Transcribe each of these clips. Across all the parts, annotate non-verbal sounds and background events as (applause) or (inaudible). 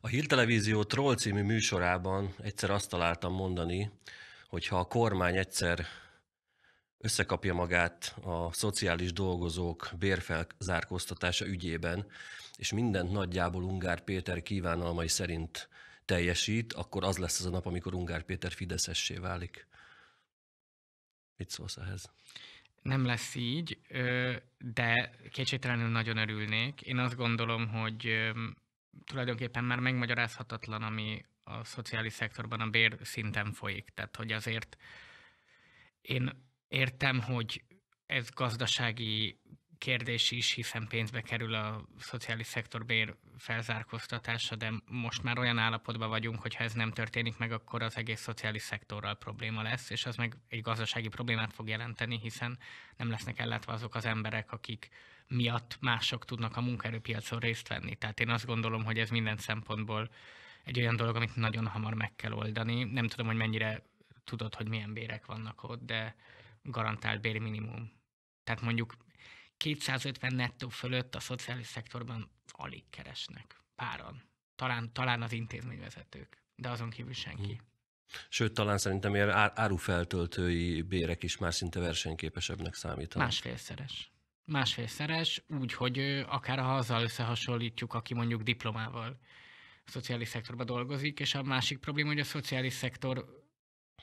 A Hírtelevízió Troll című műsorában egyszer azt találtam mondani, hogy ha a kormány egyszer összekapja magát a szociális dolgozók bérfelzárkóztatása ügyében, és mindent nagyjából Ungár Péter kívánalmai szerint teljesít, akkor az lesz az a nap, amikor Ungár Péter Fideszessé válik. Mit szólsz ehhez? Nem lesz így, de kétségtelenül nagyon örülnék. Én azt gondolom, hogy tulajdonképpen már megmagyarázhatatlan, ami a szociális szektorban a bér szinten folyik. Tehát, hogy azért én értem, hogy ez gazdasági kérdés is, hiszen pénzbe kerül a szociális bér felzárkóztatása, de most már olyan állapotban vagyunk, hogy ha ez nem történik meg, akkor az egész szociális szektorral probléma lesz, és az meg egy gazdasági problémát fog jelenteni, hiszen nem lesznek ellátva azok az emberek, akik miatt mások tudnak a munkaerőpiacon részt venni. Tehát én azt gondolom, hogy ez minden szempontból egy olyan dolog, amit nagyon hamar meg kell oldani. Nem tudom, hogy mennyire tudod, hogy milyen bérek vannak ott, de garantált bérminimum. Tehát mondjuk 250 nettó fölött a szociális szektorban alig keresnek. Páran. Talán, talán az intézményvezetők, de azon kívül senki. Hm. Sőt, talán szerintem ilyen árufeltöltői bérek is már szinte versenyképesebbnek számítanak. Másfélszeres másfélszeres, úgy, hogy akár ha azzal összehasonlítjuk, aki mondjuk diplomával a szociális szektorban dolgozik, és a másik probléma, hogy a szociális szektor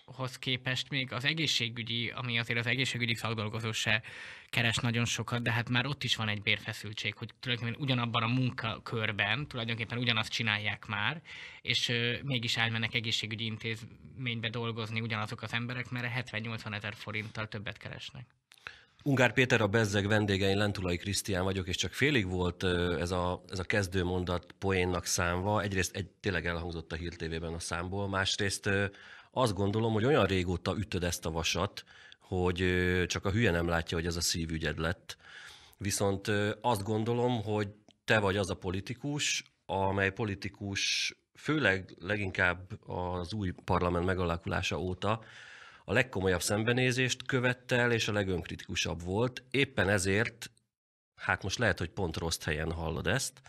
hoz képest még az egészségügyi, ami azért az egészségügyi szakdolgozó se keres nagyon sokat, de hát már ott is van egy bérfeszültség, hogy tulajdonképpen ugyanabban a munkakörben tulajdonképpen ugyanazt csinálják már, és mégis elmennek egészségügyi intézménybe dolgozni ugyanazok az emberek, mert 70-80 ezer forinttal többet keresnek. Ungár Péter a Bezzeg vendégein Lentulai Krisztián vagyok, és csak félig volt ez a, ez a kezdőmondat poénnak számva. Egyrészt egy, tényleg elhangzott a Hír TV-ben a számból, másrészt azt gondolom, hogy olyan régóta ütöd ezt a vasat, hogy csak a hülye nem látja, hogy ez a szívügyed lett. Viszont azt gondolom, hogy te vagy az a politikus, amely politikus főleg leginkább az új parlament megalkulása óta, a legkomolyabb szembenézést követte el, és a legönkritikusabb volt. Éppen ezért, hát most lehet, hogy pont rossz helyen hallod ezt,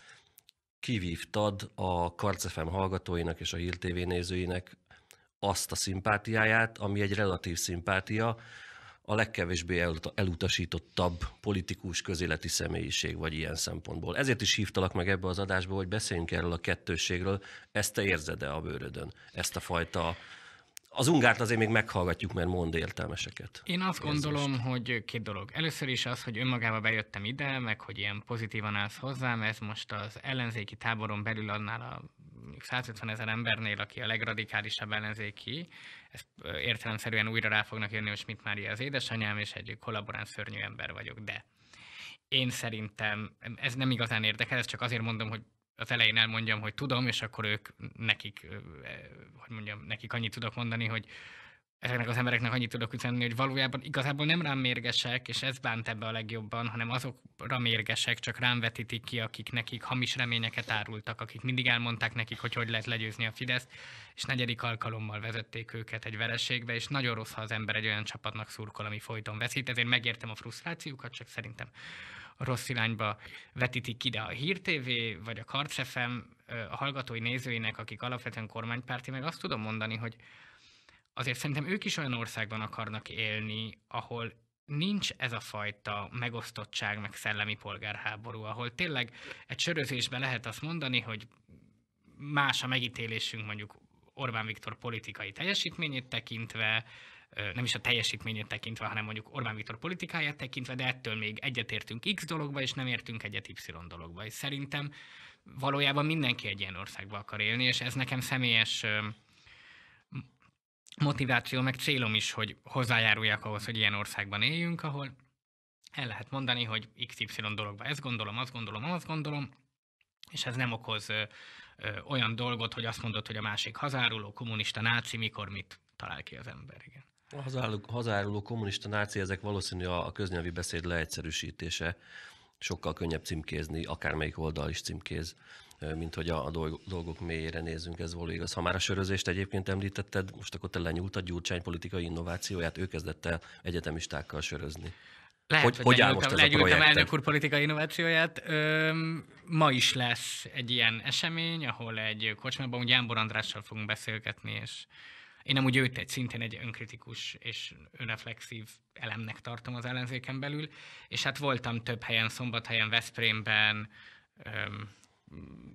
kivívtad a Karcefem hallgatóinak és a Hír TV nézőinek azt a szimpátiáját, ami egy relatív szimpátia, a legkevésbé elutasítottabb politikus közéleti személyiség vagy ilyen szempontból. Ezért is hívtalak meg ebbe az adásba, hogy beszéljünk erről a kettősségről. Ezt te érzed-e a bőrödön? Ezt a fajta az ungárt azért még meghallgatjuk, mert mond értelmeseket. Én azt gondolom, most. hogy két dolog. Először is az, hogy önmagába bejöttem ide, meg hogy ilyen pozitívan állsz hozzám, ez most az ellenzéki táboron belül annál a 150 ezer embernél, aki a legradikálisabb ellenzéki, ezt értelemszerűen újra rá fognak jönni, hogy mit már az édesanyám, és egy kollaboráns szörnyű ember vagyok, de én szerintem ez nem igazán érdekel, ezt csak azért mondom, hogy az elején elmondjam, hogy tudom, és akkor ők nekik, e, hogy mondjam, nekik annyit tudok mondani, hogy ezeknek az embereknek annyit tudok üzenni, hogy valójában igazából nem rám mérgesek, és ez bánt ebbe a legjobban, hanem azokra mérgesek, csak rám vetítik ki, akik nekik hamis reményeket árultak, akik mindig elmondták nekik, hogy hogy lehet legyőzni a Fideszt, és negyedik alkalommal vezették őket egy vereségbe, és nagyon rossz, ha az ember egy olyan csapatnak szurkol, ami folyton veszít, ezért megértem a frusztrációkat, csak szerintem rossz irányba vetítik ide a Hír TV, vagy a Karc FM a hallgatói nézőinek, akik alapvetően kormánypárti, meg azt tudom mondani, hogy azért szerintem ők is olyan országban akarnak élni, ahol nincs ez a fajta megosztottság, meg szellemi polgárháború, ahol tényleg egy sörözésben lehet azt mondani, hogy más a megítélésünk mondjuk Orbán Viktor politikai teljesítményét tekintve, nem is a teljesítményét tekintve, hanem mondjuk Orbán Viktor politikáját tekintve, de ettől még egyetértünk X dologba, és nem értünk egyet Y dologba. És szerintem valójában mindenki egy ilyen országba akar élni, és ez nekem személyes motiváció, meg célom is, hogy hozzájáruljak ahhoz, hogy ilyen országban éljünk, ahol el lehet mondani, hogy XY dologba ezt gondolom, azt gondolom, azt gondolom, és ez nem okoz ö, ö, olyan dolgot, hogy azt mondod, hogy a másik hazáruló, kommunista, náci, mikor mit talál ki az ember, igen. A hazáruló, hazáruló kommunista náci, ezek valószínű a, a köznyelvi beszéd leegyszerűsítése. Sokkal könnyebb címkézni, akármelyik oldal is címkéz, mint hogy a, a dolgok mélyére nézzünk, ez való igaz. Ha már a sörözést egyébként említetted, most akkor te lenyúltad Gyurcsány politikai innovációját, ő kezdett el egyetemistákkal sörözni. Lehet, hogy, hogy áll most ez a projekt? elnök úr politikai innovációját. Öm, ma is lesz egy ilyen esemény, ahol egy kocsmában, ugye Ámbor Andrással fogunk beszélgetni, és én amúgy őt egy szintén egy önkritikus és önreflexív elemnek tartom az ellenzéken belül, és hát voltam több helyen, Szombathelyen, Veszprémben, öm,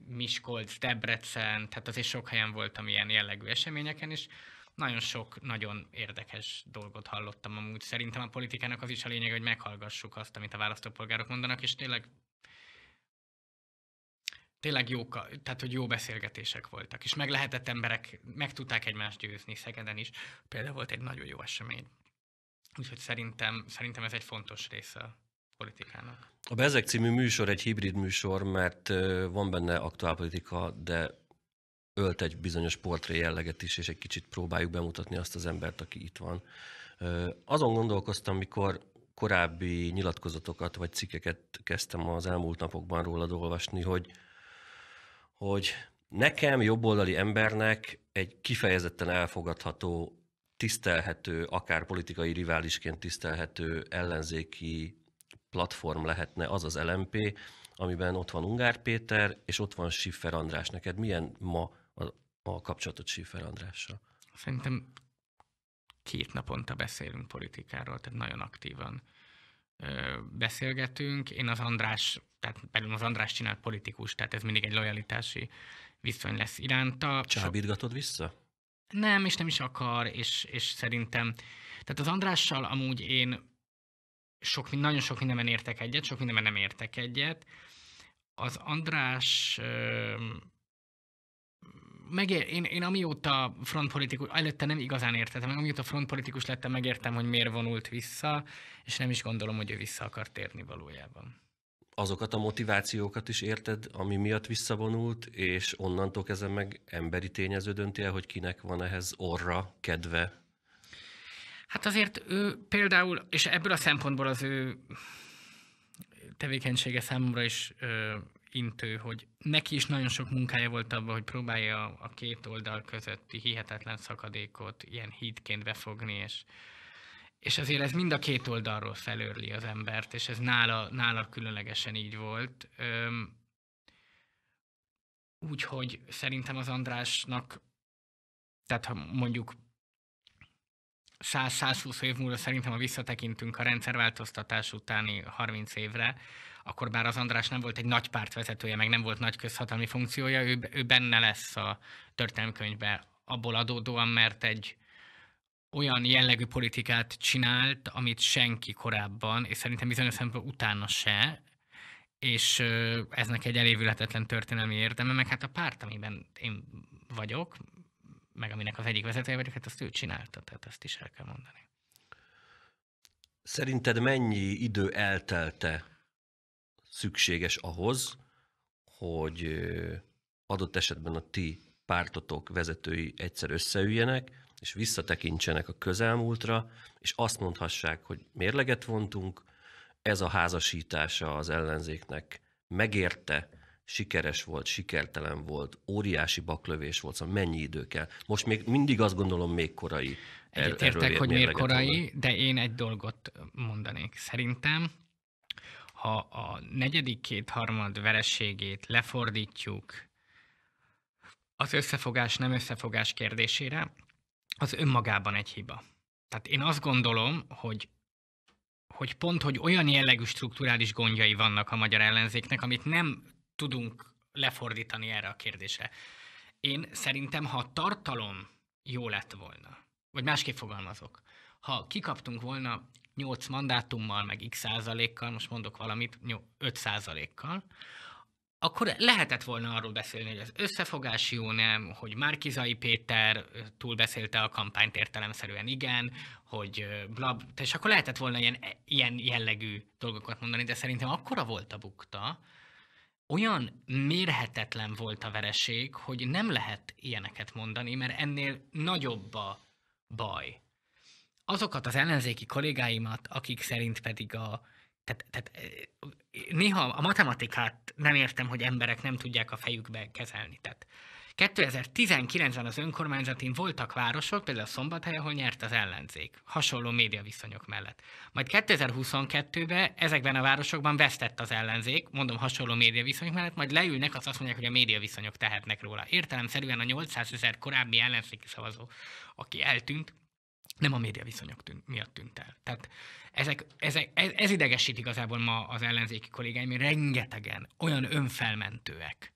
Miskolc, Debrecen, tehát azért sok helyen voltam ilyen jellegű eseményeken, és nagyon sok nagyon érdekes dolgot hallottam amúgy. Szerintem a politikának az is a lényeg, hogy meghallgassuk azt, amit a választópolgárok mondanak, és tényleg tényleg jók, tehát hogy jó beszélgetések voltak, és meg lehetett emberek, meg tudták egymást győzni Szegeden is. Például volt egy nagyon jó esemény. Úgyhogy szerintem, szerintem ez egy fontos része a politikának. A Bezek című műsor egy hibrid műsor, mert van benne aktuálpolitika, de ölt egy bizonyos portré jelleget is, és egy kicsit próbáljuk bemutatni azt az embert, aki itt van. Azon gondolkoztam, mikor korábbi nyilatkozatokat vagy cikkeket kezdtem az elmúlt napokban rólad olvasni, hogy, hogy nekem jobboldali embernek egy kifejezetten elfogadható, tisztelhető, akár politikai riválisként tisztelhető ellenzéki platform lehetne az az LMP, amiben ott van Ungár Péter, és ott van Siffer András. Neked milyen ma a, a kapcsolatot Siffer Andrással? Szerintem két naponta beszélünk politikáról, tehát nagyon aktívan beszélgetünk. Én az András tehát például az András csinált politikus, tehát ez mindig egy lojalitási viszony lesz iránta. Csábítgatod vissza? Nem, és nem is akar, és, és szerintem, tehát az Andrással amúgy én sok, nagyon sok mindenben értek egyet, sok mindenben nem értek egyet. Az András megér, én, én amióta frontpolitikus, előtte nem igazán értettem, meg amióta frontpolitikus lettem, megértem, hogy miért vonult vissza, és nem is gondolom, hogy ő vissza akar térni valójában azokat a motivációkat is érted, ami miatt visszavonult, és onnantól kezdve meg emberi tényező dönti el, hogy kinek van ehhez orra, kedve? Hát azért ő például, és ebből a szempontból az ő tevékenysége számomra is ö, intő, hogy neki is nagyon sok munkája volt abban, hogy próbálja a két oldal közötti hihetetlen szakadékot ilyen hídként befogni, és és azért ez mind a két oldalról felörli az embert, és ez nála, nála különlegesen így volt. Úgyhogy szerintem az Andrásnak, tehát ha mondjuk 100-120 év múlva szerintem, ha visszatekintünk a rendszerváltoztatás utáni 30 évre, akkor bár az András nem volt egy nagy pártvezetője, meg nem volt nagy közhatalmi funkciója, ő, ő benne lesz a könyvben abból adódóan, mert egy olyan jellegű politikát csinált, amit senki korábban, és szerintem bizonyos szempontból utána se, és eznek egy elévületetlen történelmi érdeme, meg hát a párt, amiben én vagyok, meg aminek az egyik vezetője vagyok, hát azt ő csinálta, tehát ezt is el kell mondani. Szerinted mennyi idő eltelte szükséges ahhoz, hogy adott esetben a ti pártotok vezetői egyszer összeüljenek, és visszatekintsenek a közelmúltra, és azt mondhassák, hogy mérleget vontunk, ez a házasítása az ellenzéknek megérte, sikeres volt, sikertelen volt, óriási baklövés volt, szóval mennyi idő kell. Most még mindig azt gondolom még korai. Er- Értek, hogy még korai, de én egy dolgot mondanék. Szerintem, ha a negyedik kétharmad vereségét lefordítjuk az összefogás nem összefogás kérdésére, az önmagában egy hiba. Tehát én azt gondolom, hogy hogy pont, hogy olyan jellegű strukturális gondjai vannak a magyar ellenzéknek, amit nem tudunk lefordítani erre a kérdésre. Én szerintem, ha a tartalom jó lett volna, vagy másképp fogalmazok, ha kikaptunk volna 8 mandátummal, meg x százalékkal, most mondok valamit, 5 százalékkal, akkor lehetett volna arról beszélni, hogy az összefogás jó nem, hogy Márkizai Péter túlbeszélte a kampányt értelemszerűen igen, hogy blab, és akkor lehetett volna ilyen, e, ilyen jellegű dolgokat mondani, de szerintem akkora volt a bukta, olyan mérhetetlen volt a vereség, hogy nem lehet ilyeneket mondani, mert ennél nagyobb a baj. Azokat az ellenzéki kollégáimat, akik szerint pedig a tehát, tehát eh, néha a matematikát nem értem, hogy emberek nem tudják a fejükbe kezelni. Tehát 2019-ben az önkormányzatin voltak városok, például Szombathely, ahol nyert az ellenzék, hasonló médiaviszonyok mellett. Majd 2022-ben ezekben a városokban vesztett az ellenzék, mondom hasonló médiaviszonyok mellett, majd leülnek, azt, azt mondják, hogy a médiaviszonyok tehetnek róla. Értelemszerűen a 800 ezer korábbi ellenzéki szavazó, aki eltűnt, nem a média viszonyok tűn, miatt tűnt el. Tehát ezek, ezek, ez, ez idegesít igazából ma az ellenzéki kollégáim, rengetegen olyan önfelmentőek,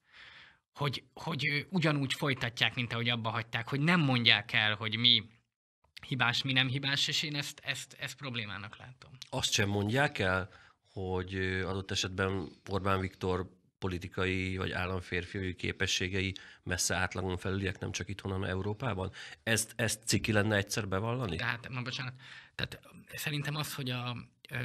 hogy, hogy ugyanúgy folytatják, mint ahogy abba hagyták, hogy nem mondják el, hogy mi hibás, mi nem hibás, és én ezt, ezt, ezt problémának látom. Azt sem mondják el, hogy adott esetben Orbán Viktor politikai vagy államférfiai képességei messze átlagon felüliek, nem csak itthon, hanem Európában? Ezt, ezt ciki lenne egyszer bevallani? Tehát, ma bocsánat, tehát szerintem az, hogy a ö,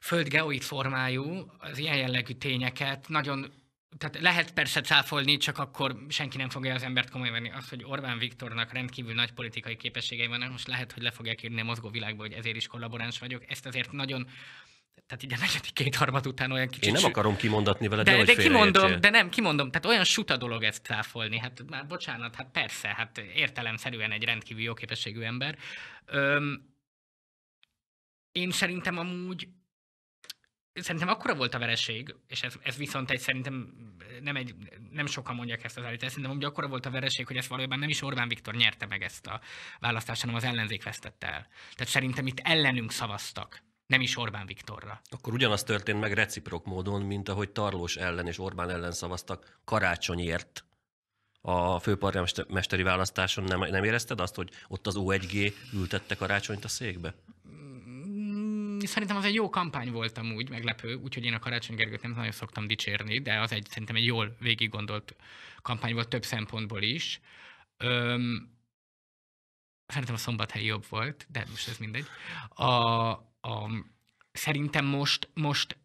föld geoid formájú, az ilyen jellegű tényeket nagyon tehát lehet persze cáfolni, csak akkor senki nem fogja az embert komolyan venni. Az, hogy Orbán Viktornak rendkívül nagy politikai képességei vannak, most lehet, hogy le fogják írni a mozgó világba, hogy ezért is kollaboráns vagyok. Ezt azért nagyon tehát így a negyedik kétharmad után olyan kicsit... Én nem akarom kimondatni veled, de, de, de kimondom, értsél. de nem, kimondom. Tehát olyan suta dolog ezt tráfolni, Hát már bocsánat, hát persze, hát értelemszerűen egy rendkívül jó képességű ember. Öm, én szerintem amúgy szerintem akkora volt a vereség, és ez, ez viszont egy szerintem nem, egy, nem sokan mondják ezt az állítást, szerintem amúgy akkora volt a vereség, hogy ezt valójában nem is Orbán Viktor nyerte meg ezt a választást, hanem az ellenzék vesztette el. Tehát szerintem itt ellenünk szavaztak nem is Orbán Viktorra. Akkor ugyanaz történt meg reciprok módon, mint ahogy Tarlós ellen és Orbán ellen szavaztak karácsonyért a főparlamesteri választáson. Nem, nem érezted azt, hogy ott az O1G ültette karácsonyt a székbe? Mm, szerintem az egy jó kampány volt amúgy, meglepő, úgyhogy én a Karácsony Gergőt nem nagyon szoktam dicsérni, de az egy szerintem egy jól végig gondolt kampány volt több szempontból is. Öm, szerintem a szombathelyi jobb volt, de most ez mindegy. A, a, szerintem most, most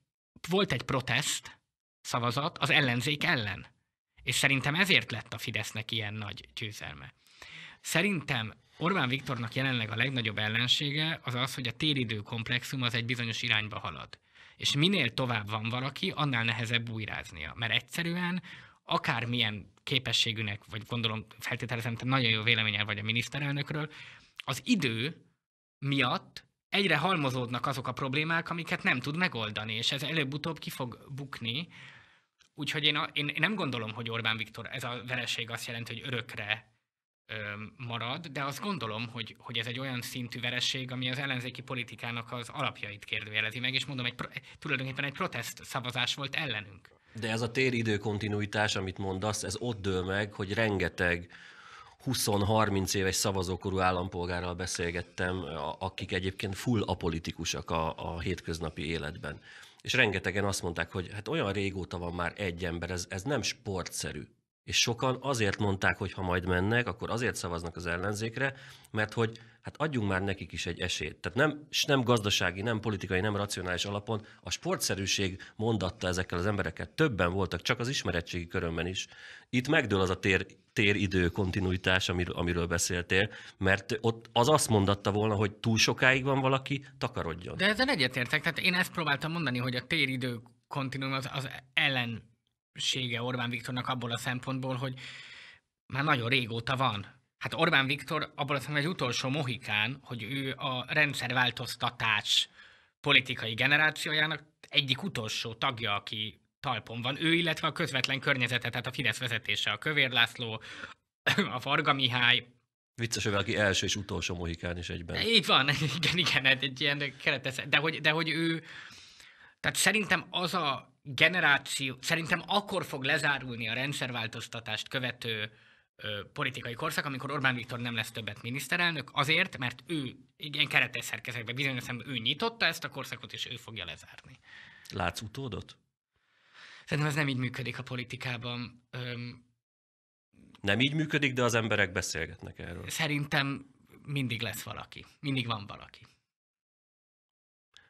volt egy protest szavazat az ellenzék ellen. És szerintem ezért lett a Fidesznek ilyen nagy győzelme. Szerintem Orbán Viktornak jelenleg a legnagyobb ellensége az az, hogy a téridő komplexum az egy bizonyos irányba halad. És minél tovább van valaki, annál nehezebb újráznia. Mert egyszerűen akármilyen képességűnek, vagy gondolom feltételezem, te nagyon jó véleményel vagy a miniszterelnökről, az idő miatt egyre halmozódnak azok a problémák, amiket nem tud megoldani, és ez előbb-utóbb ki fog bukni. Úgyhogy én, a, én, nem gondolom, hogy Orbán Viktor, ez a vereség azt jelenti, hogy örökre ö, marad, de azt gondolom, hogy, hogy ez egy olyan szintű vereség, ami az ellenzéki politikának az alapjait kérdőjelezi meg, és mondom, egy, tulajdonképpen egy protest szavazás volt ellenünk. De ez a téridő kontinuitás, amit mondasz, ez ott dől meg, hogy rengeteg 20-30 éves szavazókorú állampolgárral beszélgettem, akik egyébként full apolitikusak a, a hétköznapi életben. És rengetegen azt mondták, hogy hát olyan régóta van már egy ember, ez, ez nem sportszerű és sokan azért mondták, hogy ha majd mennek, akkor azért szavaznak az ellenzékre, mert hogy hát adjunk már nekik is egy esélyt. Tehát nem, és nem gazdasági, nem politikai, nem racionális alapon a sportszerűség mondatta ezekkel az embereket. Többen voltak, csak az ismeretségi körömben is. Itt megdől az a tér, téridő kontinuitás, amiről, amiről beszéltél, mert ott az azt mondatta volna, hogy túl sokáig van valaki, takarodjon. De ezzel egyetértek, tehát én ezt próbáltam mondani, hogy a téridő kontinuum az, az ellen erőssége Orbán Viktornak abból a szempontból, hogy már nagyon régóta van. Hát Orbán Viktor abból a szempontból egy utolsó mohikán, hogy ő a rendszerváltoztatás politikai generációjának egyik utolsó tagja, aki talpon van. Ő, illetve a közvetlen környezete, tehát a Fidesz vezetése, a Kövér László, a Varga Mihály, Vicces, hogy aki első és utolsó mohikán is egyben. Így van, (laughs) igen, igen, egy, egy ilyen keretes, De hogy, de hogy ő, tehát szerintem az a generáció, szerintem akkor fog lezárulni a rendszerváltoztatást követő ö, politikai korszak, amikor Orbán Viktor nem lesz többet miniszterelnök, azért, mert ő ilyen keretes szerkezetben bizonyos szemben ő nyitotta ezt a korszakot, és ő fogja lezárni. Látsz utódot? Szerintem ez nem így működik a politikában. Öm, nem így működik, de az emberek beszélgetnek erről. Szerintem mindig lesz valaki. Mindig van valaki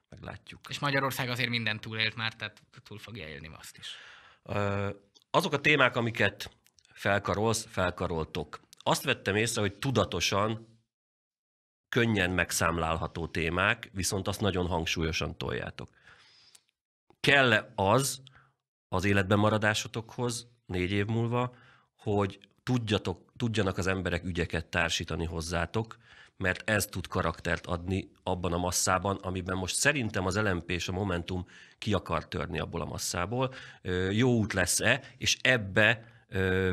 meglátjuk. És Magyarország azért minden túlélt már, tehát túl fogja élni azt is. Azok a témák, amiket felkarolsz, felkaroltok. Azt vettem észre, hogy tudatosan könnyen megszámlálható témák, viszont azt nagyon hangsúlyosan toljátok. Kell-e az az életben maradásotokhoz négy év múlva, hogy tudjatok, tudjanak az emberek ügyeket társítani hozzátok, mert ez tud karaktert adni abban a masszában, amiben most szerintem az LMP és a Momentum ki akar törni abból a masszából. Jó út lesz-e, és ebbe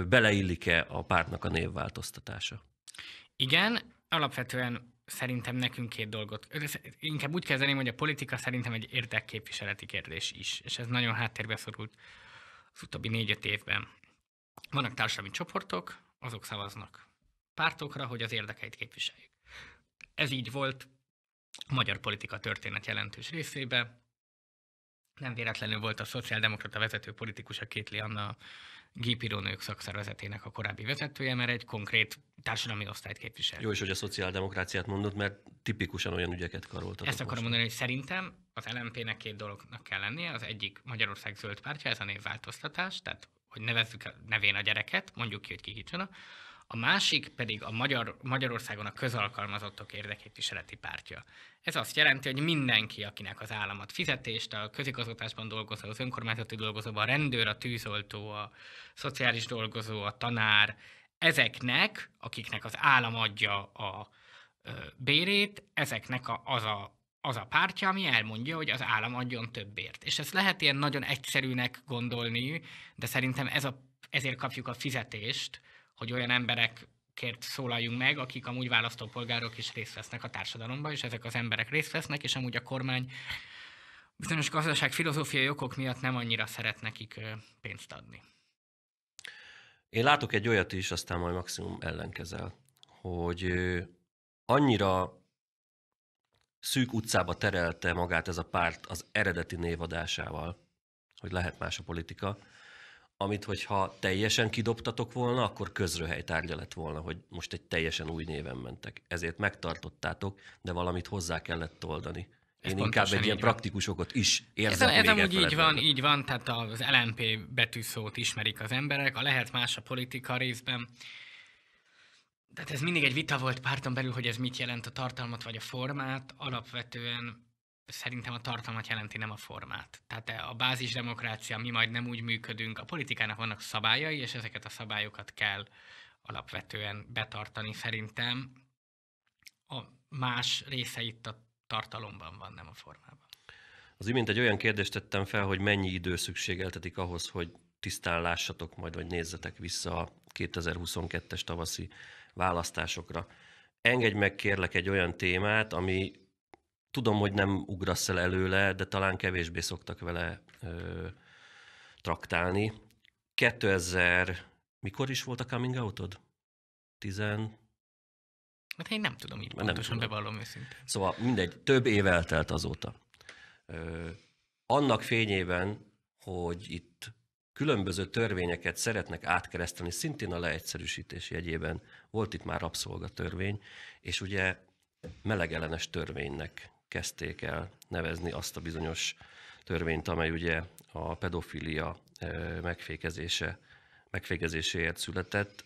beleillik-e a pártnak a névváltoztatása? Igen, alapvetően szerintem nekünk két dolgot. Inkább úgy kezdeném, hogy a politika szerintem egy érdekképviseleti kérdés is, és ez nagyon háttérbe szorult az utóbbi négy-öt évben. Vannak társadalmi csoportok, azok szavaznak pártokra, hogy az érdekeit képviseljük. Ez így volt a magyar politika történet jelentős részébe. Nem véletlenül volt a szociáldemokrata vezető politikus, a Kétli Anna gépírónők szakszervezetének a korábbi vezetője, mert egy konkrét társadalmi osztályt képvisel. Jó, és hogy a szociáldemokráciát mondott, mert tipikusan olyan ügyeket karolt. Ezt akarom most. mondani, hogy szerintem az LMP-nek két dolognak kell lennie. Az egyik Magyarország zöld pártja, ez a névváltoztatás, tehát hogy nevezzük a nevén a gyereket, mondjuk ki, hogy ki a másik pedig a Magyar, Magyarországon a közalkalmazottok érdekképviseleti pártja. Ez azt jelenti, hogy mindenki, akinek az állam ad fizetést, a közigazgatásban dolgozó, az önkormányzati dolgozó, a rendőr, a tűzoltó, a szociális dolgozó, a tanár, ezeknek, akiknek az állam adja a bérét, ezeknek a, az a az a pártja, ami elmondja, hogy az állam adjon többért. És ezt lehet ilyen nagyon egyszerűnek gondolni, de szerintem ez a, ezért kapjuk a fizetést, hogy olyan emberek kért szólaljunk meg, akik amúgy választópolgárok is részt vesznek a társadalomban, és ezek az emberek részt vesznek, és amúgy a kormány bizonyos gazdaság filozófiai okok miatt nem annyira szeret nekik pénzt adni. Én látok egy olyat is, aztán majd maximum ellenkezel, hogy annyira szűk utcába terelte magát ez a párt az eredeti névadásával, hogy lehet más a politika, amit hogyha teljesen kidobtatok volna, akkor közröhely tárgya lett volna, hogy most egy teljesen új néven mentek. Ezért megtartottátok, de valamit hozzá kellett oldani. Ez Én inkább egy ilyen praktikusokat praktikus okot is érzem. Ez, ez amúgy így van, van, így van, tehát az LNP betűszót ismerik az emberek, a lehet más a politika részben. Tehát ez mindig egy vita volt párton belül, hogy ez mit jelent a tartalmat vagy a formát. Alapvetően szerintem a tartalmat jelenti, nem a formát. Tehát a bázisdemokrácia, mi majd nem úgy működünk, a politikának vannak szabályai, és ezeket a szabályokat kell alapvetően betartani szerintem. A más része itt a tartalomban van, nem a formában. Az imént egy olyan kérdést tettem fel, hogy mennyi idő szükségeltetik ahhoz, hogy tisztán lássatok majd, vagy nézzetek vissza a 2022-es tavaszi választásokra. Engedj meg kérlek egy olyan témát, ami tudom, hogy nem ugrasz el előle, de talán kevésbé szoktak vele ö, traktálni. 2000, mikor is volt a coming outod? 10, Hát én nem tudom így nem pontosan, tudom. bevallom őszintén. Szóval mindegy, több év eltelt azóta. Ö, annak fényében, hogy itt különböző törvényeket szeretnek átkereszteni, szintén a leegyszerűsítés jegyében. Volt itt már rabszolgatörvény, és ugye melegellenes törvénynek kezdték el nevezni azt a bizonyos törvényt, amely ugye a pedofilia megfékezése, megfékezéséért született.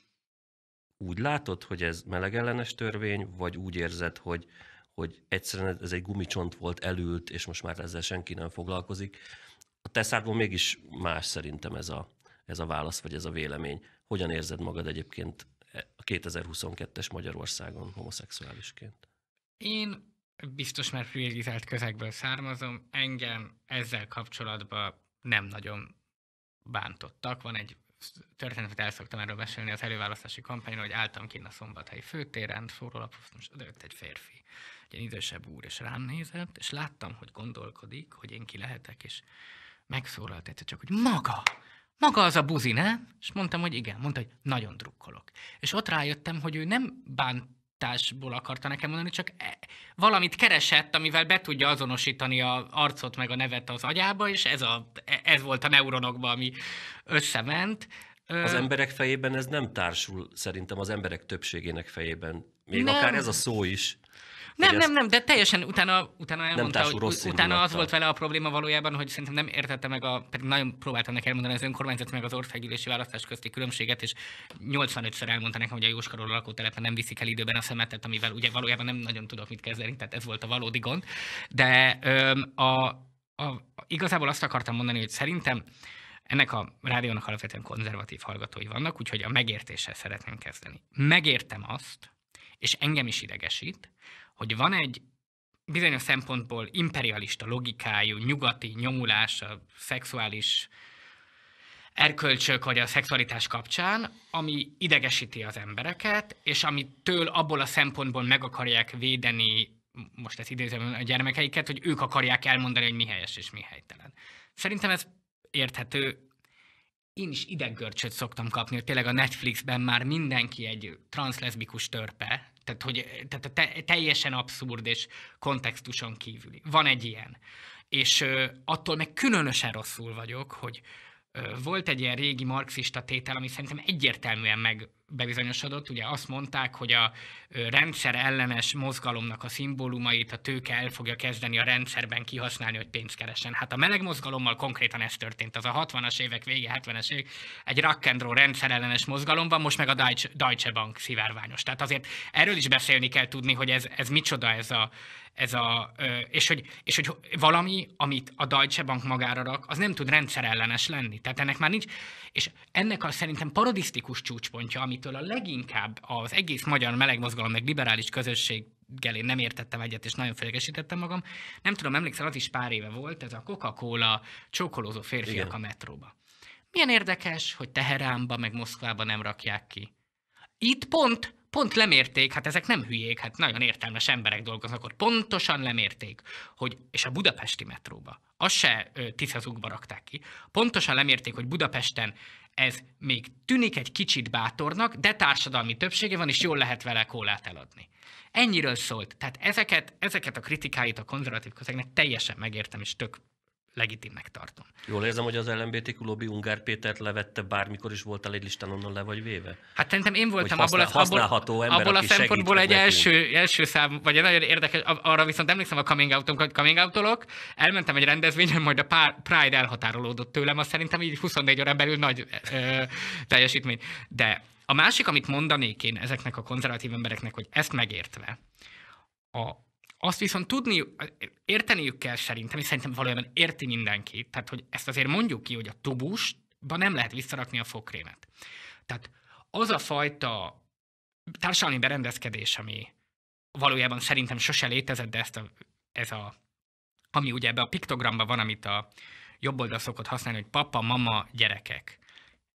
Úgy látod, hogy ez melegellenes törvény, vagy úgy érzed, hogy, hogy egyszerűen ez egy gumicsont volt, elült, és most már ezzel senki nem foglalkozik. A te mégis más szerintem ez a, ez a válasz, vagy ez a vélemény. Hogyan érzed magad egyébként e, a 2022-es Magyarországon homoszexuálisként? Én biztos már privilegizált közegből származom, engem ezzel kapcsolatban nem nagyon bántottak. Van egy történetet el szoktam erről mesélni az előválasztási kampányról, hogy álltam kint a szombathelyi főtéren, szórólapoztam, és odajött egy férfi, egy idősebb úr, és rám nézett, és láttam, hogy gondolkodik, hogy én ki lehetek, és megszólalt egyszer csak, hogy maga, maga az a buzi, nem? És mondtam, hogy igen, mondta, hogy nagyon drukkolok. És ott rájöttem, hogy ő nem bánt társból akarta nekem mondani, csak e, valamit keresett, amivel be tudja azonosítani a arcot meg a nevet az agyába, és ez, a, e, ez volt a neuronokban, ami összement. Az emberek fejében ez nem társul szerintem az emberek többségének fejében. Még nem. akár ez a szó is. Nem, nem, nem, de teljesen utána, utána elmondta, hogy rossz utána az volt vele a probléma valójában, hogy szerintem nem értette meg a, pedig nagyon próbáltam neki elmondani az önkormányzat meg az országgyűlési választás közti különbséget, és 85-szer elmondta nekem, hogy a Jóskaról lakótelepen nem viszik el időben a szemetet, amivel ugye valójában nem nagyon tudok mit kezdeni, tehát ez volt a valódi gond. De öm, a, a, igazából azt akartam mondani, hogy szerintem ennek a rádiónak alapvetően konzervatív hallgatói vannak, úgyhogy a megértéssel szeretném kezdeni. Megértem azt, és engem is idegesít, hogy van egy bizonyos szempontból imperialista logikájú, nyugati nyomulás a szexuális erkölcsök vagy a szexualitás kapcsán, ami idegesíti az embereket, és amitől abból a szempontból meg akarják védeni, most ezt idézem a gyermekeiket, hogy ők akarják elmondani, hogy mi helyes és mi helytelen. Szerintem ez érthető, én is ideggörcsöt szoktam kapni, hogy tényleg a Netflixben már mindenki egy transzleszbikus törpe, tehát hogy tehát te, teljesen abszurd és kontextuson kívüli. Van egy ilyen. És ö, attól meg különösen rosszul vagyok, hogy ö, volt egy ilyen régi marxista tétel, ami szerintem egyértelműen meg, bebizonyosodott, ugye azt mondták, hogy a rendszer ellenes mozgalomnak a szimbólumait a tőke el fogja kezdeni a rendszerben kihasználni, hogy pénzt keresen. Hát a meleg mozgalommal konkrétan ez történt. Az a 60-as évek vége, 70-es évek egy rock and roll rendszer ellenes mozgalomban, most meg a Deutsche, Deutsche Bank szivárványos. Tehát azért erről is beszélni kell tudni, hogy ez, ez micsoda ez a, ez a, és hogy, és hogy valami, amit a Deutsche Bank magára rak, az nem tud rendszerellenes lenni. Tehát ennek már nincs, és ennek a szerintem parodisztikus csúcspontja, ami amitől a leginkább az egész magyar melegmozgalom, meg liberális közösség én nem értettem egyet, és nagyon felegesítettem magam. Nem tudom, emlékszel, az is pár éve volt, ez a Coca-Cola csókolózó férfiak Igen. a metróba. Milyen érdekes, hogy Teheránba, meg Moszkvába nem rakják ki. Itt pont pont lemérték, hát ezek nem hülyék, hát nagyon értelmes emberek dolgoznak, ott pontosan lemérték, hogy, és a budapesti metróba, azt se tiszazukba rakták ki, pontosan lemérték, hogy Budapesten ez még tűnik egy kicsit bátornak, de társadalmi többsége van, és jól lehet vele kólát eladni. Ennyiről szólt. Tehát ezeket, ezeket a kritikáit a konzervatív közegnek teljesen megértem, és tök legitimnek tartom. Jól érzem, hogy az LMBTQ lobby Ungár Pétert levette, bármikor is voltál egy listán, onnan le vagy véve? Hát szerintem én voltam hogy abból, használható abból, ember, abból a szempontból egy nekünk. első, első szám, vagy egy nagyon érdekes, arra viszont emlékszem a coming out coming out elmentem egy rendezvényen, majd a Pride elhatárolódott tőlem, azt szerintem így 24 óra belül nagy ö, teljesítmény. De a másik, amit mondanék én ezeknek a konzervatív embereknek, hogy ezt megértve, a azt viszont tudni, érteniük kell szerintem, és szerintem valójában érti mindenki, tehát hogy ezt azért mondjuk ki, hogy a tubusba nem lehet visszarakni a fokrémet. Tehát az a fajta társadalmi berendezkedés, ami valójában szerintem sose létezett, de ezt a, ez a, ami ugye ebbe a piktogramban van, amit a oldal szokott használni, hogy papa, mama, gyerekek,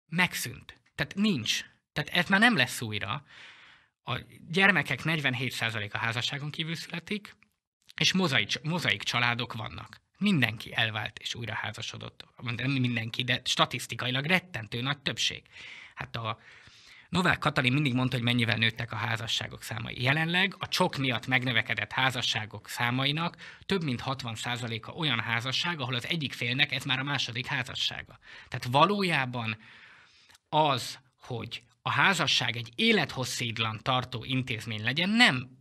megszűnt. Tehát nincs. Tehát ez már nem lesz újra. A gyermekek 47%-a házasságon kívül születik, és mozaik, mozaik családok vannak. Mindenki elvált és újra házasodott. Nem mindenki, de statisztikailag rettentő nagy többség. Hát a Novák Katalin mindig mondta, hogy mennyivel nőttek a házasságok számai. Jelenleg a csok miatt megnövekedett házasságok számainak több mint 60%-a olyan házasság, ahol az egyik félnek ez már a második házassága. Tehát valójában az, hogy a házasság egy élethosszíglan tartó intézmény legyen, nem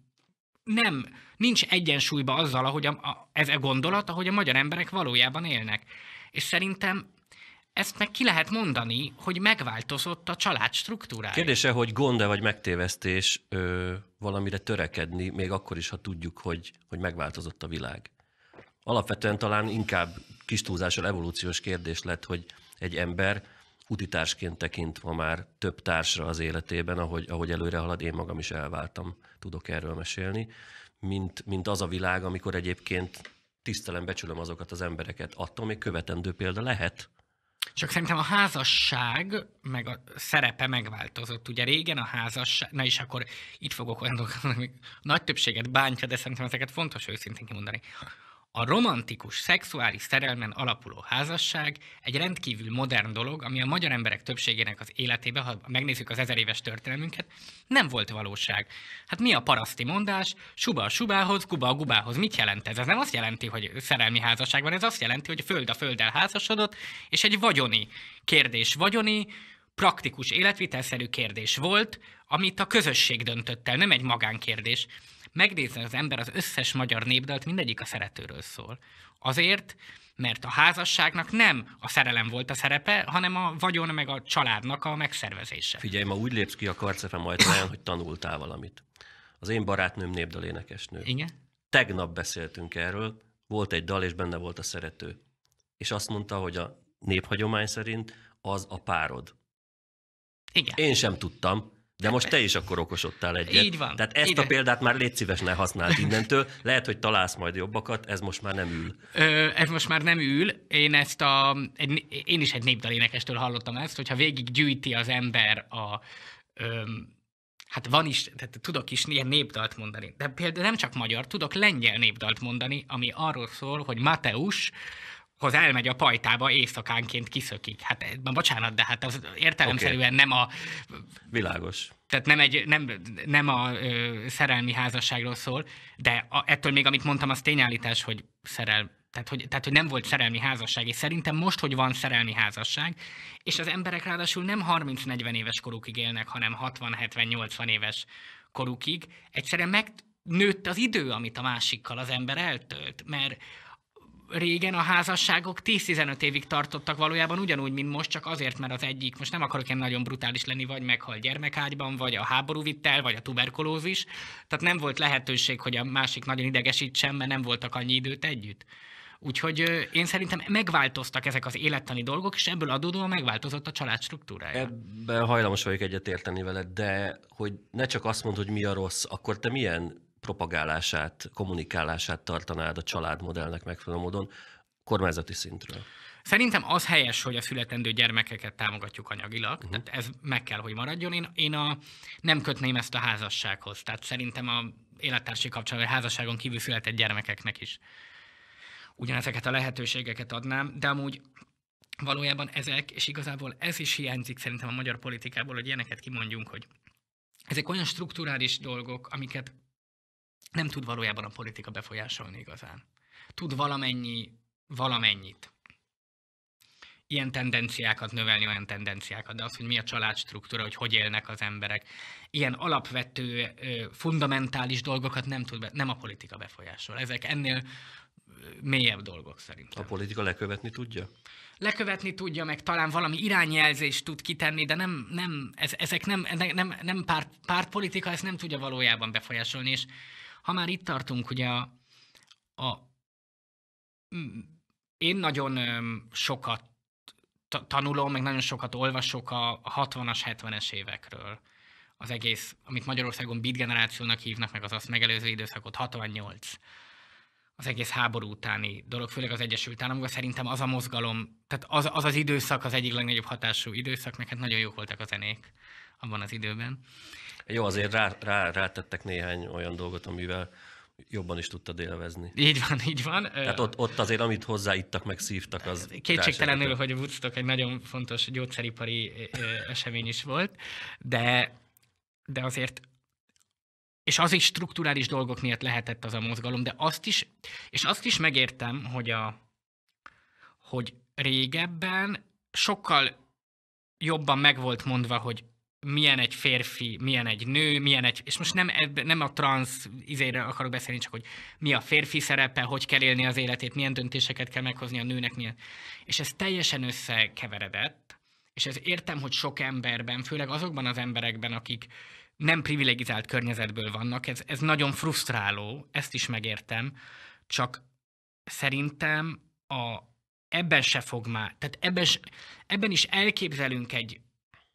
nem, nincs egyensúlyba azzal, ahogy a, a, ez a gondolat, ahogy a magyar emberek valójában élnek. És szerintem ezt meg ki lehet mondani, hogy megváltozott a család struktúrája. Kérdése, hogy gond-e vagy megtévesztés ö, valamire törekedni, még akkor is, ha tudjuk, hogy, hogy megváltozott a világ. Alapvetően talán inkább kis túlzással evolúciós kérdés lett, hogy egy ember utitársként tekint ma már több társra az életében, ahogy, ahogy előre halad, én magam is elváltam, tudok erről mesélni, mint, mint az a világ, amikor egyébként tisztelen becsülöm azokat az embereket. Attól még követendő példa lehet, csak szerintem a házasság, meg a szerepe megváltozott. Ugye régen a házasság, na és akkor itt fogok olyan dolgokat, nagy többséget bántja, de szerintem ezeket fontos őszintén kimondani. A romantikus, szexuális szerelmen alapuló házasság egy rendkívül modern dolog, ami a magyar emberek többségének az életébe, ha megnézzük az ezer éves történelmünket, nem volt valóság. Hát mi a paraszti mondás? Suba a subához, guba a gubához. Mit jelent ez? Ez nem azt jelenti, hogy szerelmi házasság van, ez azt jelenti, hogy föld a földdel házasodott, és egy vagyoni kérdés, vagyoni, praktikus, életvitelszerű kérdés volt, amit a közösség döntött el, nem egy magánkérdés megnézze az ember az összes magyar népdalt, mindegyik a szeretőről szól. Azért, mert a házasságnak nem a szerelem volt a szerepe, hanem a vagyon meg a családnak a megszervezése. Figyelj, ma úgy lépsz ki a majd olyan, hogy tanultál valamit. Az én barátnőm népdalénekesnő. Igen? Tegnap beszéltünk erről, volt egy dal, és benne volt a szerető. És azt mondta, hogy a néphagyomány szerint az a párod. Igen. Én sem tudtam, de most te is akkor okosodtál egyet. Így van. Tehát ezt ide. a példát már légy szíves ne használd innentől. Lehet, hogy találsz majd jobbakat, ez most már nem ül. Ö, ez most már nem ül. Én ezt a, egy, én is egy népdalénekestől hallottam ezt, hogyha végig gyűjti az ember a ö, hát van is, tehát tudok is ilyen népdalt mondani, de például nem csak magyar, tudok lengyel népdalt mondani, ami arról szól, hogy Mateus, hoz elmegy a pajtába, éjszakánként kiszökik. Hát, eh, bocsánat, de hát az értelemszerűen okay. nem a... Világos. Tehát nem, egy, nem, nem a ö, szerelmi házasságról szól, de a, ettől még, amit mondtam, az tényállítás, hogy szerel, tehát hogy, tehát, hogy nem volt szerelmi házasság, és szerintem most, hogy van szerelmi házasság, és az emberek ráadásul nem 30-40 éves korukig élnek, hanem 60-70-80 éves korukig, egyszerűen meg nőtt az idő, amit a másikkal az ember eltölt, mert régen a házasságok 10-15 évig tartottak valójában ugyanúgy, mint most, csak azért, mert az egyik, most nem akarok ilyen nagyon brutális lenni, vagy meghal gyermekágyban, vagy a háború vitt el, vagy a tuberkulózis. Tehát nem volt lehetőség, hogy a másik nagyon idegesítsen, mert nem voltak annyi időt együtt. Úgyhogy én szerintem megváltoztak ezek az élettani dolgok, és ebből adódóan megváltozott a család struktúrája. Ebben hajlamos vagyok egyetérteni veled, de hogy ne csak azt mondd, hogy mi a rossz, akkor te milyen propagálását, kommunikálását tartanád a családmodellnek megfelelő módon kormányzati szintről? Szerintem az helyes, hogy a születendő gyermekeket támogatjuk anyagilag, uh-huh. tehát ez meg kell, hogy maradjon. Én, én a, nem kötném ezt a házassághoz, tehát szerintem a élettársi kapcsolatban, vagy házasságon kívül született gyermekeknek is ugyanezeket a lehetőségeket adnám, de amúgy valójában ezek, és igazából ez is hiányzik szerintem a magyar politikából, hogy ilyeneket kimondjunk, hogy ezek olyan strukturális dolgok, amiket nem tud valójában a politika befolyásolni igazán. Tud valamennyi, valamennyit. Ilyen tendenciákat növelni, olyan tendenciákat, de az, hogy mi a családstruktúra, hogy hogy élnek az emberek. Ilyen alapvető, fundamentális dolgokat nem, tud, nem a politika befolyásol. Ezek ennél mélyebb dolgok szerintem. A politika lekövetni tudja? Lekövetni tudja, meg talán valami irányjelzést tud kitenni, de nem, nem ez, ezek nem, nem, nem párt, pártpolitika, ezt nem tudja valójában befolyásolni, és ha már itt tartunk, ugye a, a én nagyon sokat tanulom, meg nagyon sokat olvasok a 60-as, 70-es évekről. Az egész, amit Magyarországon bit generációnak hívnak, meg az azt megelőző időszakot, 68. Az egész háború utáni dolog, főleg az Egyesült Államokban szerintem az a mozgalom, tehát az az, az időszak az egyik legnagyobb hatású időszak, mert hát nagyon jók voltak a zenék abban az időben. Jó, azért rá, rá, rátettek néhány olyan dolgot, amivel jobban is tudtad élvezni. Így van, így van. Tehát ott, ott azért, amit hozzáittak, meg szívtak, az... Kétségtelenül, rá hogy Woodstock egy nagyon fontos gyógyszeripari esemény is volt, de, de azért és az is strukturális dolgok miatt lehetett az a mozgalom, de azt is, és azt is megértem, hogy a, hogy régebben sokkal jobban meg volt mondva, hogy milyen egy férfi, milyen egy nő, milyen egy, és most nem, nem a trans izére akarok beszélni, csak hogy mi a férfi szerepe, hogy kell élni az életét, milyen döntéseket kell meghozni a nőnek, milyen. És ez teljesen összekeveredett, és ez értem, hogy sok emberben, főleg azokban az emberekben, akik nem privilegizált környezetből vannak, ez, ez nagyon frusztráló, ezt is megértem, csak szerintem a, ebben se fog már, tehát ebben, ebben is elképzelünk egy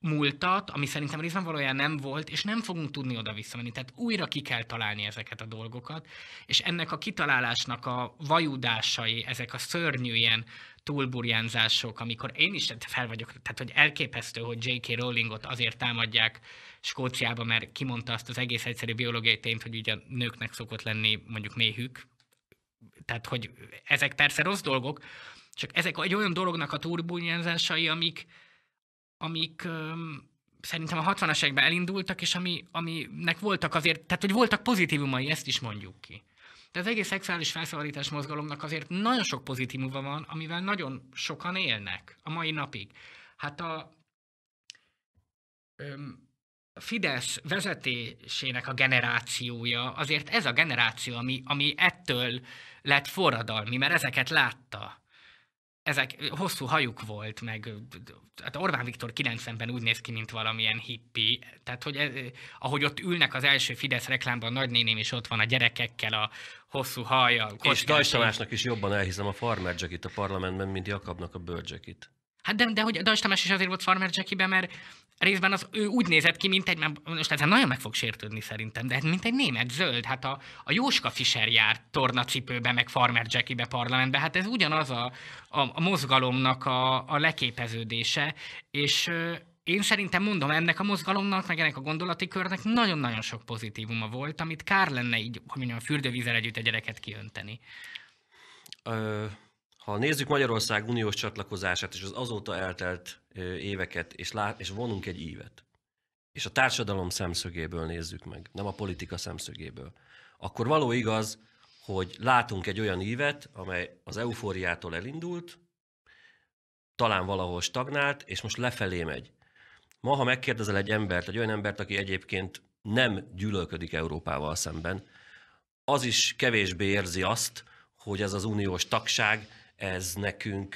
múltat, ami szerintem részben valójában nem volt, és nem fogunk tudni oda visszamenni. Tehát újra ki kell találni ezeket a dolgokat, és ennek a kitalálásnak a vajudásai, ezek a szörnyű ilyen túlburjánzások, amikor én is fel vagyok, tehát hogy elképesztő, hogy J.K. Rowlingot azért támadják Skóciába, mert kimondta azt az egész egyszerű biológiai tényt, hogy ugye a nőknek szokott lenni mondjuk méhük, tehát hogy ezek persze rossz dolgok, csak ezek egy olyan dolognak a túlburjánzásai, amik, amik szerintem a 60-as években elindultak, és ami, aminek voltak azért, tehát hogy voltak pozitívumai, ezt is mondjuk ki. De az egész szexuális felszabadítás mozgalomnak azért nagyon sok pozitívuma van, amivel nagyon sokan élnek a mai napig. Hát a öm, Fidesz vezetésének a generációja, azért ez a generáció, ami, ami ettől lett forradalmi, mert ezeket látta ezek hosszú hajuk volt, meg hát Orbán Viktor 90-ben úgy néz ki, mint valamilyen hippi. Tehát, hogy ez, ahogy ott ülnek az első Fidesz reklámban, a nagynéném is ott van a gyerekekkel, a hosszú haja. És Dajs is jobban elhiszem a farmer jacket a parlamentben, mint Jakabnak a bőrjacket. Hát de, de, hogy a Tamás is azért volt Farmer jackie mert részben az, ő úgy nézett ki, mint egy, most ezen nagyon meg fog sértődni szerintem, de mint egy német zöld. Hát a, a Jóska Fischer járt tornacipőbe, meg Farmer Jackie-be parlamentbe. Hát ez ugyanaz a, a, a mozgalomnak a, a leképeződése, és én szerintem mondom, ennek a mozgalomnak, meg ennek a gondolati körnek nagyon-nagyon sok pozitívuma volt, amit kár lenne így, hogy mondjam, a fürdővízzel együtt a gyereket kiönteni. Ö- ha nézzük Magyarország uniós csatlakozását és az azóta eltelt éveket, és, lát, és vonunk egy ívet, és a társadalom szemszögéből nézzük meg, nem a politika szemszögéből, akkor való igaz, hogy látunk egy olyan ívet, amely az eufóriától elindult, talán valahol stagnált, és most lefelé megy. Ma, ha megkérdezel egy embert, egy olyan embert, aki egyébként nem gyűlölködik Európával szemben, az is kevésbé érzi azt, hogy ez az uniós tagság ez nekünk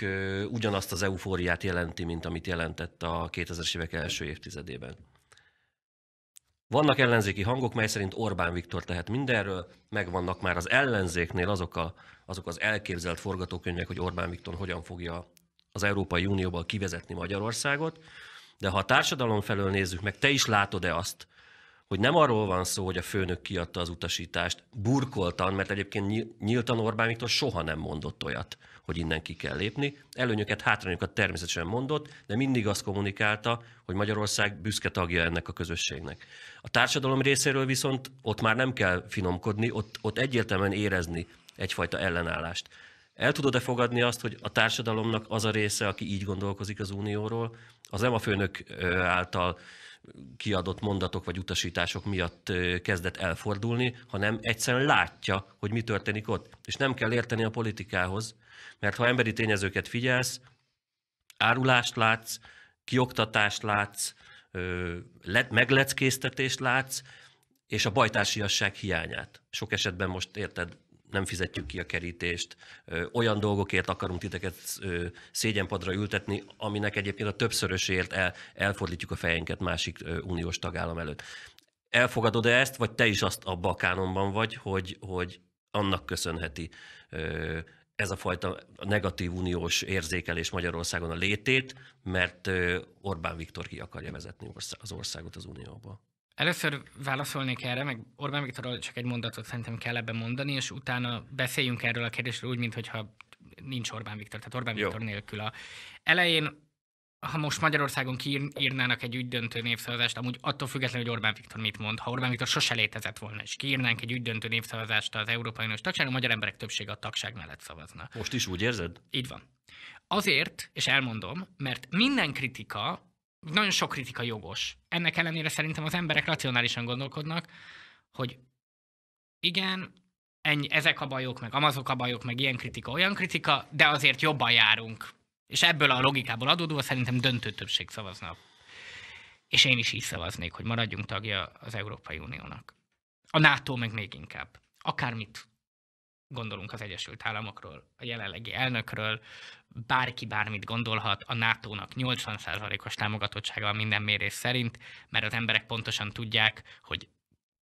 ugyanazt az eufóriát jelenti, mint amit jelentett a 2000-es évek első évtizedében. Vannak ellenzéki hangok, mely szerint Orbán Viktor tehet mindenről, megvannak már az ellenzéknél azok, a, azok az elképzelt forgatókönyvek, hogy Orbán Viktor hogyan fogja az Európai Unióból kivezetni Magyarországot, de ha a társadalom felől nézzük meg, te is látod-e azt, hogy nem arról van szó, hogy a főnök kiadta az utasítást, burkoltan, mert egyébként nyíltan Orbán Viktor soha nem mondott olyat, hogy innen ki kell lépni. Előnyöket, hátrányokat természetesen mondott, de mindig azt kommunikálta, hogy Magyarország büszke tagja ennek a közösségnek. A társadalom részéről viszont ott már nem kell finomkodni, ott, ott egyértelműen érezni egyfajta ellenállást. El tudod-e fogadni azt, hogy a társadalomnak az a része, aki így gondolkozik az Unióról, az nem a főnök által kiadott mondatok vagy utasítások miatt kezdett elfordulni, hanem egyszerűen látja, hogy mi történik ott. És nem kell érteni a politikához, mert ha emberi tényezőket figyelsz, árulást látsz, kioktatást látsz, megleckésztetést látsz, és a bajtársiasság hiányát. Sok esetben most érted, nem fizetjük ki a kerítést, olyan dolgokért akarunk titeket szégyenpadra ültetni, aminek egyébként a többszörösért el, elfordítjuk a fejünket másik uniós tagállam előtt. Elfogadod-e ezt, vagy te is azt abba a kánonban vagy, hogy, hogy annak köszönheti ez a fajta negatív uniós érzékelés Magyarországon a létét, mert Orbán Viktor ki akarja vezetni az országot az unióba. Először válaszolnék erre, meg Orbán Viktorról csak egy mondatot szerintem kell ebben mondani, és utána beszéljünk erről a kérdésről úgy, mintha nincs Orbán Viktor, tehát Orbán Jó. Viktor nélkül. A elején ha most Magyarországon kiírnának egy ügydöntő népszavazást, amúgy attól függetlenül, hogy Orbán Viktor mit mond, ha Orbán Viktor sose létezett volna, és kiírnánk egy ügydöntő népszavazást az Európai Uniós tagság, a magyar emberek többsége a tagság mellett szavazna. Most is úgy érzed? Így van. Azért, és elmondom, mert minden kritika nagyon sok kritika jogos. Ennek ellenére szerintem az emberek racionálisan gondolkodnak, hogy igen, ennyi, ezek a bajok, meg amazok a bajok, meg ilyen kritika, olyan kritika, de azért jobban járunk. És ebből a logikából adódva szerintem döntő többség szavazna. És én is így szavaznék, hogy maradjunk tagja az Európai Uniónak. A NATO meg még inkább. Akármit gondolunk az Egyesült Államokról, a jelenlegi elnökről, bárki bármit gondolhat, a NATO-nak 80%-os támogatottsága a minden mérés szerint, mert az emberek pontosan tudják, hogy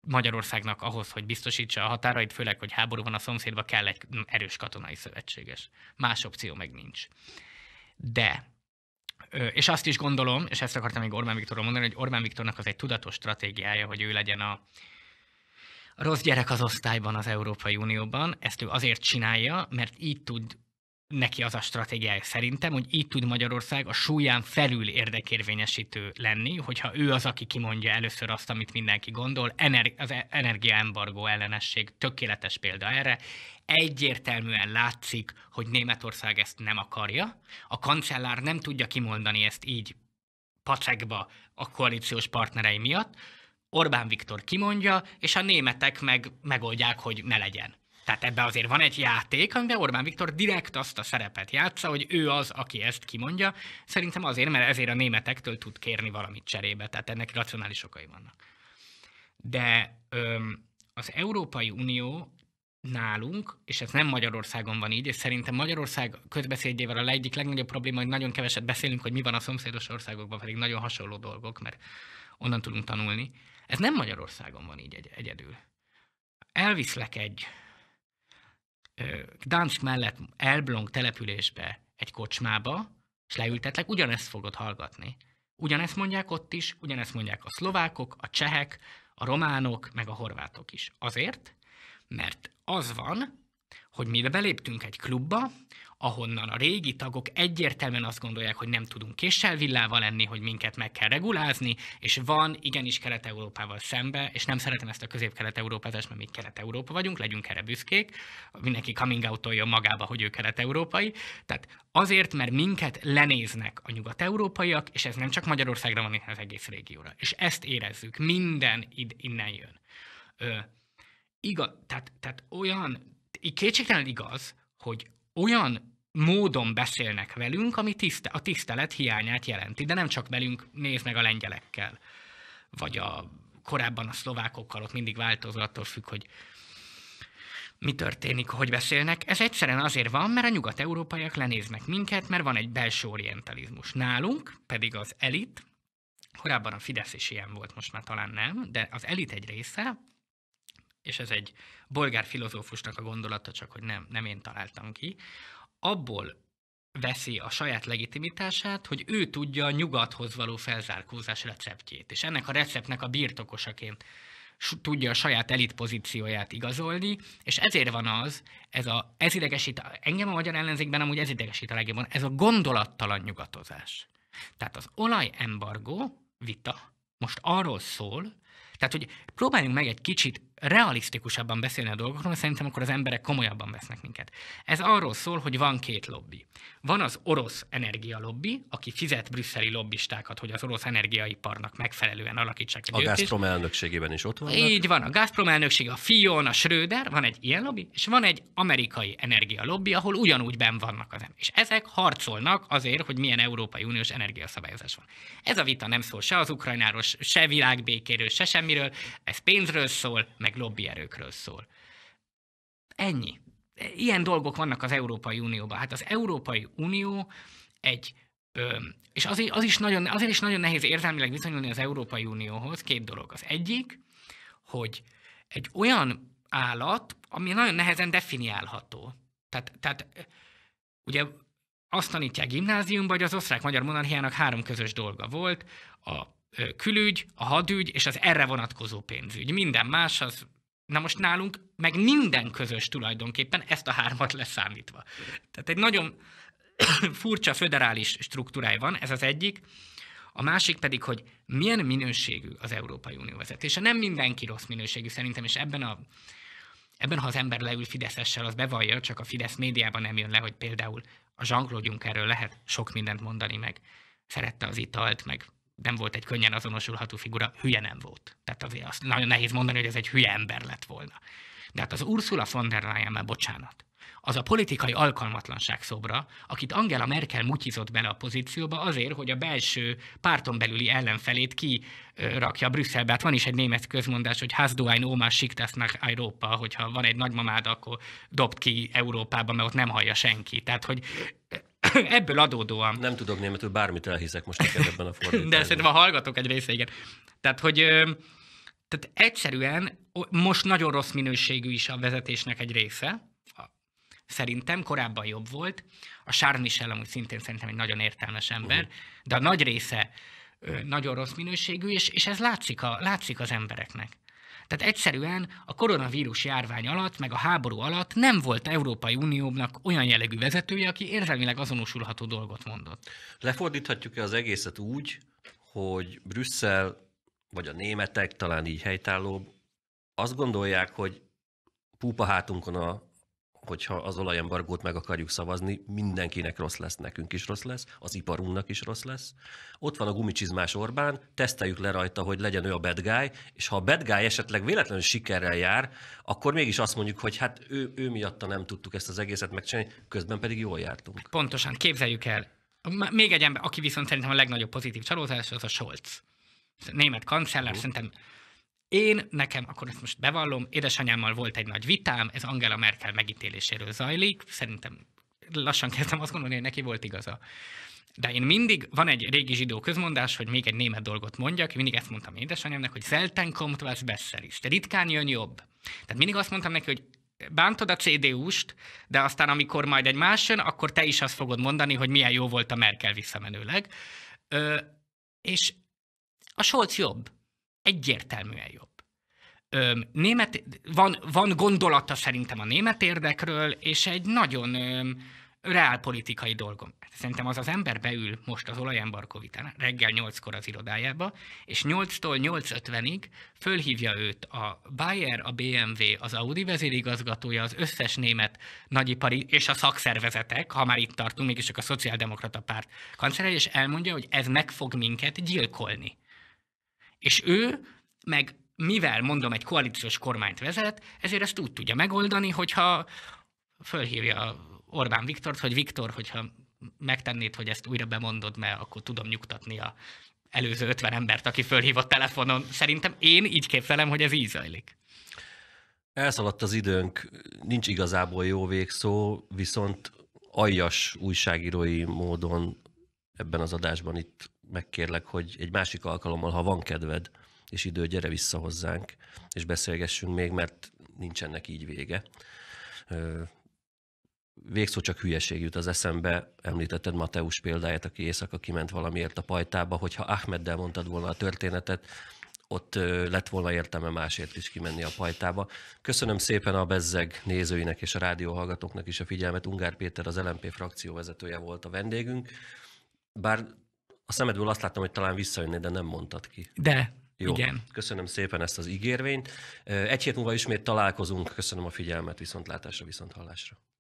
Magyarországnak ahhoz, hogy biztosítsa a határait, főleg, hogy háború van a szomszédban, kell egy erős katonai szövetséges. Más opció meg nincs. De, és azt is gondolom, és ezt akartam még Orbán Viktorról mondani, hogy Orbán Viktornak az egy tudatos stratégiája, hogy ő legyen a, a rossz gyerek az osztályban az Európai Unióban. Ezt ő azért csinálja, mert így tud neki az a stratégiája szerintem, hogy így tud Magyarország a súlyán felül érdekérvényesítő lenni, hogyha ő az, aki kimondja először azt, amit mindenki gondol. Ener- az e- energiaembargó ellenesség tökéletes példa erre. Egyértelműen látszik, hogy Németország ezt nem akarja. A kancellár nem tudja kimondani ezt így pacekba a koalíciós partnerei miatt. Orbán Viktor kimondja, és a németek meg megoldják, hogy ne legyen. Tehát ebben azért van egy játék, amiben Orbán Viktor direkt azt a szerepet játsza, hogy ő az, aki ezt kimondja. Szerintem azért, mert ezért a németektől tud kérni valamit cserébe, tehát ennek racionális okai vannak. De öm, az Európai Unió nálunk, és ez nem Magyarországon van így, és szerintem Magyarország közbeszédjével a egyik legnagyobb probléma, hogy nagyon keveset beszélünk, hogy mi van a szomszédos országokban, pedig nagyon hasonló dolgok, mert onnan tudunk tanulni. Ez nem Magyarországon van így egy- egyedül. Elviszlek egy Gdansk mellett Elblong településbe egy kocsmába, és leültetlek, ugyanezt fogod hallgatni. Ugyanezt mondják ott is, ugyanezt mondják a szlovákok, a csehek, a románok, meg a horvátok is. Azért, mert az van, hogy mi beléptünk egy klubba, ahonnan a régi tagok egyértelműen azt gondolják, hogy nem tudunk késsel villával lenni, hogy minket meg kell regulázni, és van igenis Kelet-Európával szembe, és nem szeretem ezt a közép-kelet-európázást, mert mi Kelet-Európa vagyunk, legyünk erre büszkék, mindenki coming out magába, hogy ő kelet-európai, tehát azért, mert minket lenéznek a nyugat-európaiak, és ez nem csak Magyarországra van, hanem az egész régióra. És ezt érezzük, minden id- innen jön. Ö, igaz, tehát, tehát olyan, kétségtelen igaz, hogy olyan módon beszélnek velünk, ami tiszte, a tisztelet hiányát jelenti. De nem csak velünk, nézd meg a lengyelekkel, vagy a korábban a szlovákokkal, ott mindig változó, attól függ, hogy mi történik, hogy beszélnek. Ez egyszerűen azért van, mert a nyugat-európaiak lenéznek minket, mert van egy belső orientalizmus. Nálunk pedig az elit, korábban a Fidesz is ilyen volt, most már talán nem, de az elit egy része, és ez egy bolgár filozófusnak a gondolata, csak hogy nem, nem én találtam ki, abból veszi a saját legitimitását, hogy ő tudja a nyugathoz való felzárkózás receptjét, és ennek a receptnek a birtokosaként tudja a saját elit pozícióját igazolni, és ezért van az, ez, a, ez idegesít, engem a magyar ellenzékben amúgy ez idegesít a legjobban, ez a gondolattalan nyugatozás. Tehát az olajembargó vita most arról szól, tehát, hogy próbáljunk meg egy kicsit realisztikusabban beszélni a dolgokról, szerintem akkor az emberek komolyabban vesznek minket. Ez arról szól, hogy van két lobby. Van az orosz energialobbi, aki fizet brüsszeli lobbistákat, hogy az orosz energiaiparnak megfelelően alakítsák a A Gazprom elnökségében is ott van. Így van, a Gazprom elnökség, a Fion, a Schröder, van egy ilyen lobby, és van egy amerikai energialobbi, ahol ugyanúgy ben vannak az emberek. És ezek harcolnak azért, hogy milyen Európai Uniós energiaszabályozás van. Ez a vita nem szól se az Ukrajnáról, se világbékéről, se se semmiről, ez pénzről szól, meg lobbyerőkről szól. Ennyi. Ilyen dolgok vannak az Európai Unióban. Hát az Európai Unió egy Ö, és azért, az is nagyon, azért is nagyon nehéz érzelmileg viszonyulni az Európai Unióhoz. Két dolog. Az egyik, hogy egy olyan állat, ami nagyon nehezen definiálható. Tehát, tehát ugye azt tanítják gimnáziumban, hogy az osztrák-magyar monarchiának három közös dolga volt, a külügy, a hadügy és az erre vonatkozó pénzügy. Minden más az, na most nálunk meg minden közös tulajdonképpen ezt a hármat leszámítva. Tehát egy nagyon (coughs) furcsa föderális struktúrája van, ez az egyik. A másik pedig, hogy milyen minőségű az Európai Unió vezetése. Nem mindenki rossz minőségű szerintem, és ebben a Ebben, ha az ember leül Fideszessel, az bevallja, csak a Fidesz médiában nem jön le, hogy például a Jean-Claude lehet sok mindent mondani, meg szerette az italt, meg nem volt egy könnyen azonosulható figura, hülye nem volt. Tehát azért azt nagyon nehéz mondani, hogy ez egy hülye ember lett volna. De hát az Ursula von der Leyen, már bocsánat, az a politikai alkalmatlanság szobra, akit Angela Merkel mutyizott bele a pozícióba azért, hogy a belső párton belüli ellenfelét kirakja Brüsszelbe. Hát van is egy német közmondás, hogy Has do ein Oma schickt Európa, hogyha van egy nagymamád, akkor dobd ki Európába, mert ott nem hallja senki. Tehát, hogy (laughs) ebből adódóan. Nem tudok németül, bármit elhiszek most ebben a fordításban. (laughs) De szerintem a hallgatók egy része, igen. Tehát, hogy tehát egyszerűen most nagyon rossz minőségű is a vezetésnek egy része, szerintem, korábban jobb volt. A Charles Michel amúgy szintén szerintem egy nagyon értelmes ember, uh-huh. de a nagy része nagyon rossz minőségű, és, és ez látszik, a, látszik az embereknek. Tehát egyszerűen a koronavírus járvány alatt, meg a háború alatt nem volt Európai Uniónak olyan jellegű vezetője, aki érzelmileg azonosulható dolgot mondott. Lefordíthatjuk-e az egészet úgy, hogy Brüsszel, vagy a németek, talán így helytállóbb, azt gondolják, hogy púpa hátunkon a hogyha az olajembargót meg akarjuk szavazni, mindenkinek rossz lesz, nekünk is rossz lesz, az iparunknak is rossz lesz. Ott van a gumicsizmás Orbán, teszteljük le rajta, hogy legyen ő a bad guy, és ha a bad guy esetleg véletlenül sikerrel jár, akkor mégis azt mondjuk, hogy hát ő, ő miatta nem tudtuk ezt az egészet megcsinálni, közben pedig jól jártunk. Pontosan, képzeljük el. Még egy ember, aki viszont szerintem a legnagyobb pozitív csalódás, az a Scholz német kancellár, szerintem én, nekem, akkor ezt most bevallom, édesanyámmal volt egy nagy vitám, ez Angela Merkel megítéléséről zajlik, szerintem lassan kezdtem azt gondolni, hogy neki volt igaza. De én mindig, van egy régi zsidó közmondás, hogy még egy német dolgot mondjak, mindig ezt mondtam édesanyámnak, hogy selten kommt was besser is, de ritkán jön jobb. Tehát mindig azt mondtam neki, hogy bántod a CDU-st, de aztán amikor majd egy más jön, akkor te is azt fogod mondani, hogy milyen jó volt a Merkel visszamenőleg. Ö, és a Scholz jobb egyértelműen jobb. német, van, van gondolata szerintem a német érdekről, és egy nagyon ö, reálpolitikai dolgom. Szerintem az az ember beül most az olajembarkó vitán, reggel 8-kor az irodájába, és 8-tól 8.50-ig fölhívja őt a Bayer, a BMW, az Audi vezérigazgatója, az összes német nagyipari és a szakszervezetek, ha már itt tartunk, mégis csak a Szociáldemokrata Párt kancellárja, és elmondja, hogy ez meg fog minket gyilkolni. És ő meg mivel mondom egy koalíciós kormányt vezet, ezért ezt úgy tudja megoldani, hogyha fölhívja Orbán Viktort, hogy Viktor, hogyha megtennéd, hogy ezt újra bemondod, mert akkor tudom nyugtatni a előző 50 embert, aki fölhívott telefonon. Szerintem én így képzelem, hogy ez így zajlik. Elszaladt az időnk, nincs igazából jó végszó, viszont aljas újságírói módon ebben az adásban itt megkérlek, hogy egy másik alkalommal, ha van kedved és idő, gyere vissza hozzánk, és beszélgessünk még, mert nincsenek így vége. Végszó csak hülyeség jut az eszembe, említetted Mateus példáját, aki éjszaka kiment valamiért a pajtába, hogyha Ahmeddel mondtad volna a történetet, ott lett volna értelme másért is kimenni a pajtába. Köszönöm szépen a Bezzeg nézőinek és a rádióhallgatóknak is a figyelmet. Ungár Péter, az LMP frakció vezetője volt a vendégünk. Bár a szemedből azt láttam, hogy talán visszajönné, de nem mondtad ki. De, jó, igen. köszönöm szépen ezt az ígérvényt. Egy hét múlva ismét találkozunk. Köszönöm a figyelmet, viszontlátásra, viszonthallásra.